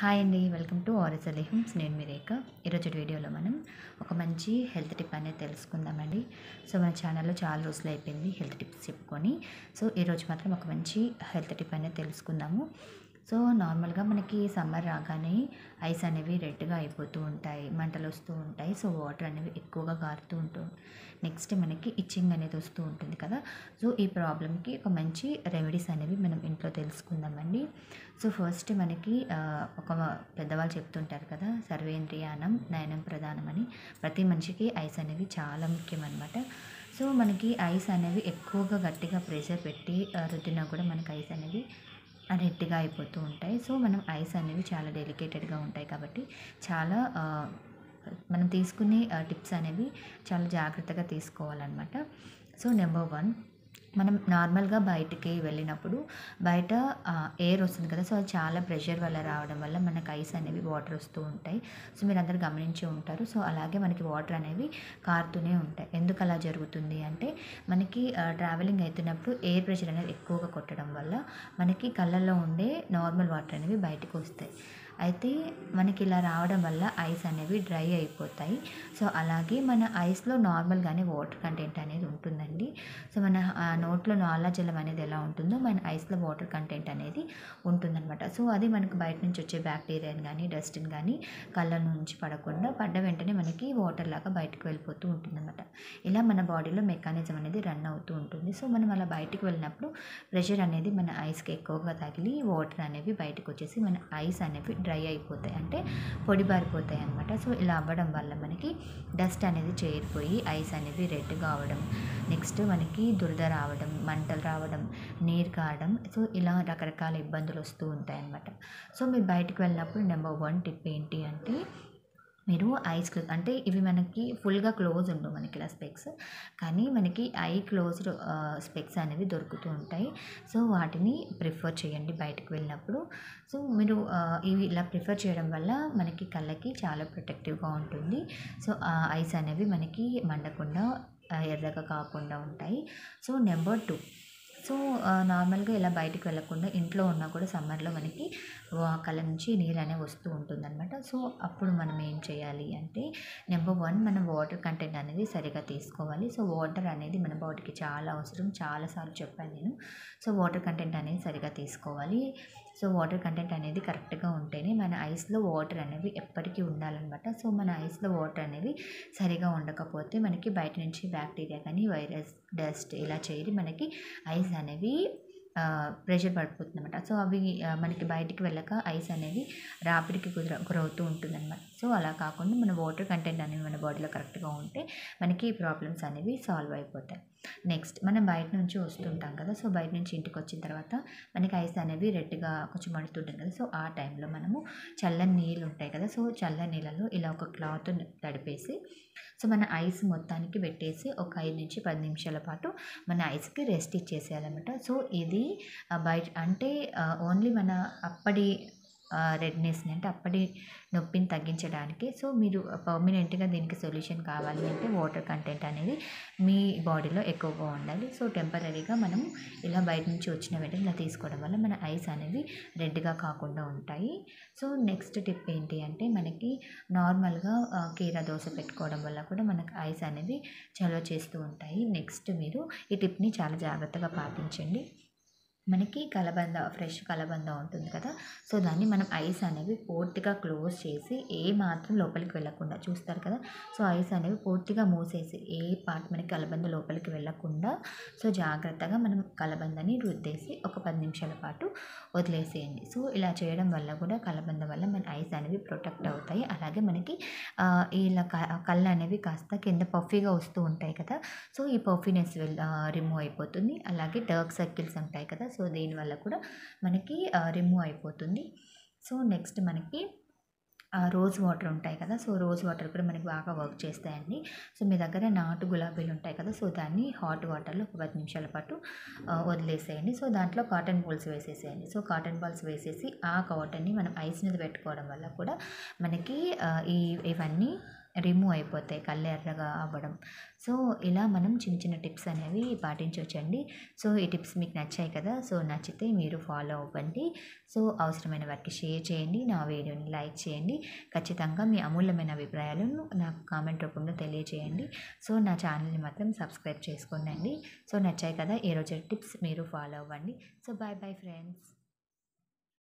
hi అండి welcome to RS అలీహమ్స్ నేను మీ రేఖ ఈరోజు వీడియోలో మనం ఒక మంచి హెల్త్ టిప్ అనేది తెలుసుకుందామండి సో మన ఛానల్లో చాలా రోజులు అయిపోయింది హెల్త్ టిప్స్ చెప్పుకొని సో ఈరోజు మాత్రం ఒక మంచి హెల్త్ టిప్ అనేది తెలుసుకుందాము సో నార్మల్గా మనకి సమ్మర్ రాగానే ఐస్ అనేవి రెడ్గా అయిపోతూ ఉంటాయి మంటలు వస్తూ ఉంటాయి సో వాటర్ అనేవి ఎక్కువగా కారుతూ ఉంటుంది నెక్స్ట్ మనకి ఇచ్చింగ్ అనేది వస్తూ ఉంటుంది కదా సో ఈ ప్రాబ్లంకి ఒక మంచి రెమెడీస్ అనేవి మనం ఇంట్లో తెలుసుకుందామండి సో ఫస్ట్ మనకి ఒక పెద్దవాళ్ళు చెప్తుంటారు కదా సర్వేంద్రియానం నయనం ప్రధానం అని ప్రతి మనిషికి ఐస్ అనేవి చాలా ముఖ్యం అనమాట సో మనకి ఐస్ అనేవి ఎక్కువగా గట్టిగా ప్రెషర్ పెట్టి రుద్దినా కూడా మనకి ఐస్ అనేది రెడ్గా అయిపోతూ ఉంటాయి సో మనం ఐస్ అనేవి చాలా డెలికేటెడ్గా ఉంటాయి కాబట్టి చాలా మనం తీసుకునే టిప్స్ అనేవి చాలా జాగ్రత్తగా తీసుకోవాలన్నమాట సో నెంబర్ వన్ మనం నార్మల్గా బయటికి వెళ్ళినప్పుడు బయట ఎయిర్ వస్తుంది కదా సో అది చాలా ప్రెషర్ వల్ల రావడం వల్ల మనకు ఐస్ అనేవి వాటర్ వస్తూ ఉంటాయి సో మీరు అందరు గమనించి ఉంటారు సో అలాగే మనకి వాటర్ అనేవి కారుతూనే ఉంటాయి ఎందుకు అలా జరుగుతుంది అంటే మనకి ట్రావెలింగ్ అవుతున్నప్పుడు ఎయిర్ ప్రెషర్ అనేది ఎక్కువగా కొట్టడం వల్ల మనకి కళ్ళల్లో ఉండే నార్మల్ వాటర్ అనేవి బయటకు వస్తాయి అయితే మనకి ఇలా రావడం వల్ల ఐస్ అనేవి డ్రై అయిపోతాయి సో అలాగే మన ఐస్లో నార్మల్గానే వాటర్ కంటెంట్ అనేది ఉంటుందండి సో మన నోట్లో నాలాజలం అనేది ఎలా ఉంటుందో మన ఐస్లో వాటర్ కంటెంట్ అనేది ఉంటుందన్నమాట సో అది మనకు బయట నుంచి వచ్చే బ్యాక్టీరియాని కానీ డస్ట్ని కానీ కళ్ళ నుంచి పడకుండా పడ్డ వెంటనే మనకి వాటర్ లాగా బయటకు వెళ్ళిపోతూ ఉంటుందన్నమాట ఇలా మన బాడీలో మెకానిజం అనేది రన్ అవుతూ ఉంటుంది సో మనం అలా బయటకు వెళ్ళినప్పుడు ప్రెషర్ అనేది మన ఐస్కి ఎక్కువగా తగిలి వాటర్ అనేవి బయటకు వచ్చేసి మన ఐస్ అనేవి డ్రై అయిపోతాయి అంటే పొడి బారిపోతాయి అనమాట సో ఇలా అవ్వడం వల్ల మనకి డస్ట్ అనేది చేరిపోయి ఐస్ అనేది రెడ్ కావడం నెక్స్ట్ మనకి దురద రావడం మంటలు రావడం నీరు కావడం సో ఇలా రకరకాల ఇబ్బందులు వస్తూ ఉంటాయి అనమాట సో మీరు బయటకు వెళ్ళినప్పుడు నెంబర్ వన్ టిప్ ఏంటి అంటే మీరు ఐస్ క్లోజ్ అంటే ఇవి మనకి ఫుల్గా క్లోజ్ ఉండవు మనకి ఇలా స్పెక్స్ కానీ మనకి ఐ క్లోజ్డ్ స్పెక్స్ అనేవి దొరుకుతూ ఉంటాయి సో వాటిని ప్రిఫర్ చేయండి బయటకు వెళ్ళినప్పుడు సో మీరు ఇవి ఇలా ప్రిఫర్ చేయడం వల్ల మనకి కళ్ళకి చాలా ప్రొటెక్టివ్గా ఉంటుంది సో ఐస్ అనేవి మనకి మండకుండా ఎర్రగా కాకుండా ఉంటాయి సో నెంబర్ టూ సో నార్మల్గా ఇలా బయటికి వెళ్ళకుండా ఇంట్లో ఉన్నా కూడా సమ్మర్లో మనకి కళ్ళ నుంచి నీరు అనేది వస్తూ ఉంటుందన్నమాట సో అప్పుడు మనం ఏం చేయాలి అంటే నెంబర్ వన్ మనం వాటర్ కంటెంట్ అనేది సరిగా తీసుకోవాలి సో వాటర్ అనేది మన బాడీకి చాలా అవసరం చాలాసార్లు చెప్పాను నేను సో వాటర్ కంటెంట్ అనేది సరిగా తీసుకోవాలి సో వాటర్ కంటెంట్ అనేది కరెక్ట్గా ఉంటేనే మన ఐస్లో వాటర్ అనేవి ఎప్పటికీ ఉండాలన్నమాట సో మన ఐస్లో వాటర్ అనేవి సరిగా ఉండకపోతే మనకి బయట నుంచి బ్యాక్టీరియా కానీ వైరస్ డస్ట్ ఇలా చేరి మనకి ఐస్ అనేవి ప్రెషర్ పడిపోతుందన్నమాట సో అవి మనకి బయటికి వెళ్ళక ఐస్ అనేది రాపిడికి కుదర కురవుతూ ఉంటుందన్నమాట సో అలా కాకుండా మన వాటర్ కంటెంట్ అనేది మన బాడీలో కరెక్ట్గా ఉంటే మనకి ఈ ప్రాబ్లమ్స్ అనేవి సాల్వ్ అయిపోతాయి నెక్స్ట్ మనం బయట నుంచి వస్తుంటాం కదా సో బయట నుంచి ఇంటికి వచ్చిన తర్వాత మనకి ఐస్ అనేవి రెడ్గా కొంచెం మండుతుంటుంది కదా సో ఆ టైంలో మనము చల్లని నీళ్ళు ఉంటాయి కదా సో చల్లని నీళ్ళలో ఇలా ఒక క్లాత్ తడిపేసి సో మన ఐస్ మొత్తానికి పెట్టేసి ఒక ఐదు నుంచి పది నిమిషాల పాటు మన ఐస్కి రెస్ట్ ఇచ్చేసేయాలన్నమాట సో ఇది బయట అంటే ఓన్లీ మన అప్పటి రెడ్నెస్ని అంటే అప్పటి నొప్పిని తగ్గించడానికి సో మీరు పర్మనెంట్గా దీనికి సొల్యూషన్ కావాలి అంటే వాటర్ కంటెంట్ అనేది మీ బాడీలో ఎక్కువగా ఉండాలి సో టెంపరీగా మనం ఇలా బయట నుంచి వచ్చిన వెంటనే ఇలా తీసుకోవడం వల్ల మన ఐస్ అనేవి రెడ్గా కాకుండా ఉంటాయి సో నెక్స్ట్ టిప్ ఏంటి అంటే మనకి నార్మల్గా కీరా దోశ పెట్టుకోవడం వల్ల కూడా మనకు ఐస్ అనేవి చలో చేస్తూ ఉంటాయి నెక్స్ట్ మీరు ఈ టిప్ని చాలా జాగ్రత్తగా పాటించండి మనకి కలబంద ఫ్రెష్ కలబంద ఉంటుంది కదా సో దాన్ని మనం ఐస్ అనేవి పూర్తిగా క్లోజ్ చేసి ఏ మాత్రం లోపలికి వెళ్ళకుండా చూస్తారు కదా సో ఐస్ అనేవి పూర్తిగా మూసేసి ఏ పార్ట్ మనకి కలబంద లోపలికి వెళ్ళకుండా సో జాగ్రత్తగా మనం కలబందని రుద్దేసి ఒక పది నిమిషాల పాటు వదిలేసేయండి సో ఇలా చేయడం వల్ల కూడా కలబంద వల్ల మన ఐస్ అనేవి ప్రొటెక్ట్ అవుతాయి అలాగే మనకి ఇలా కళ్ళు అనేవి కాస్త కింద పఫీగా వస్తూ ఉంటాయి కదా సో ఈ పఫీనెస్ రిమూవ్ అయిపోతుంది అలాగే డర్క్ సర్కిల్స్ ఉంటాయి కదా సో దీనివల్ల కూడా మనకి రిమూవ్ అయిపోతుంది సో నెక్స్ట్ మనకి రోజ్ వాటర్ ఉంటాయి కదా సో రోజ్ వాటర్ కూడా మనకి బాగా వర్క్ చేస్తాయండి సో మీ దగ్గర నాటు గులాబీలు ఉంటాయి కదా సో దాన్ని హాట్ వాటర్లో ఒక పది నిమిషాల పాటు వదిలేసేయండి సో దాంట్లో కాటన్ బాల్స్ వేసేసేయండి సో కాటన్ బాల్స్ వేసేసి ఆ కాటన్ని మనం ఐస్ మీద పెట్టుకోవడం వల్ల కూడా మనకి ఈ ఇవన్నీ రిమూవ్ అయిపోతాయి కళ్ళు ఎర్రగా అవ్వడం సో ఇలా మనం చిన్న చిన్న టిప్స్ అనేవి పాటించవచ్చండి సో ఈ టిప్స్ మీకు నచ్చాయి కదా సో నచ్చితే మీరు ఫాలో అవ్వండి సో అవసరమైన వారికి షేర్ చేయండి నా వీడియోని లైక్ చేయండి ఖచ్చితంగా మీ అమూల్యమైన అభిప్రాయాలను నాకు కామెంట్ రూపంలో తెలియజేయండి సో నా ఛానల్ని మాత్రం సబ్స్క్రైబ్ చేసుకోండి సో నచ్చాయి కదా ఈరోజు టిప్స్ మీరు ఫాలో అవ్వండి సో బాయ్ బాయ్ ఫ్రెండ్స్